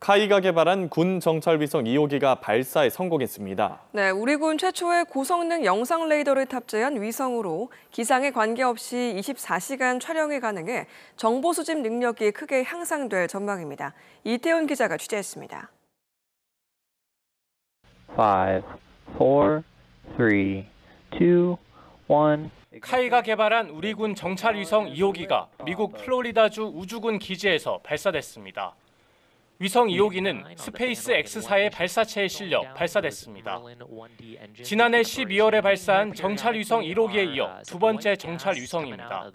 카이가 개발한 군 정찰위성 2호기가 발사에 성공했습니다. 네, 우리 군 최초의 고성능 영상 레이더를 탑재한 위성으로 기상에 관계없이 24시간 촬영이 가능해 정보 수집 능력이 크게 향상될 전망입니다. 이태훈 기자가 취재했습니다. 5, 4, 3, 2, 1. 카이가 개발한 우리 군 정찰위성 2호기가 미국 플로리다주 우주군 기지에서 발사됐습니다. 위성 2호기는 스페이스 X사의 발사체에 실려 발사됐습니다. 지난해 12월에 발사한 정찰 위성 1호기에 이어 두 번째 정찰 위성입니다.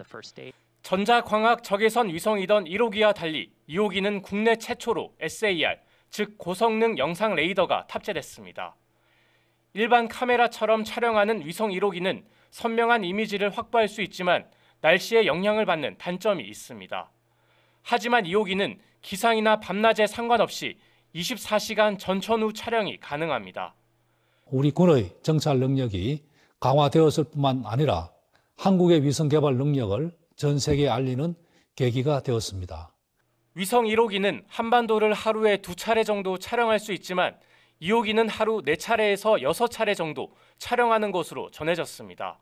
전자광학 적외선 위성이던 1호기와 달리 2호기는 국내 최초로 SAR, 즉 고성능 영상 레이더가 탑재됐습니다. 일반 카메라처럼 촬영하는 위성 1호기는 선명한 이미지를 확보할 수 있지만 날씨에 영향을 받는 단점이 있습니다. 하지만 2호기는 기상이나 밤낮에 상관없이 24시간 전천후 촬영이 가능합니다. 우리 군의 정찰 능력이 강화되었을 뿐만 아니라 한국의 위성 개발 능력을 전 세계에 알리는 계기가 되었습니다. 위성 1호기는 한반도를 하루에 두 차례 정도 촬영할 수 있지만 2호기는 하루 4차례에서 6차례 정도 촬영하는 것으로 전해졌습니다.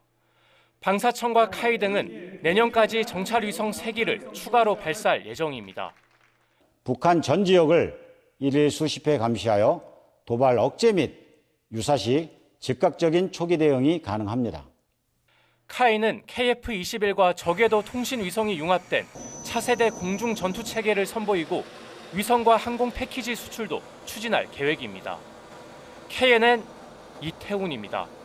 방사청과 카이 등은 내년까지 정찰 위성 3기를 추가로 발사할 예정입니다. 북한 전 지역을 일일 수십 회 감시하여 도발 억제 및 유사시 즉각적인 초기 대응이 가능합니다. 카이는 KF-21과 적외도 통신 위성이 융합된 차세대 공중 전투 체계를 선보이고 위성과 항공 패키지 수출도 추진할 계획입니다. KNN 이태훈입니다.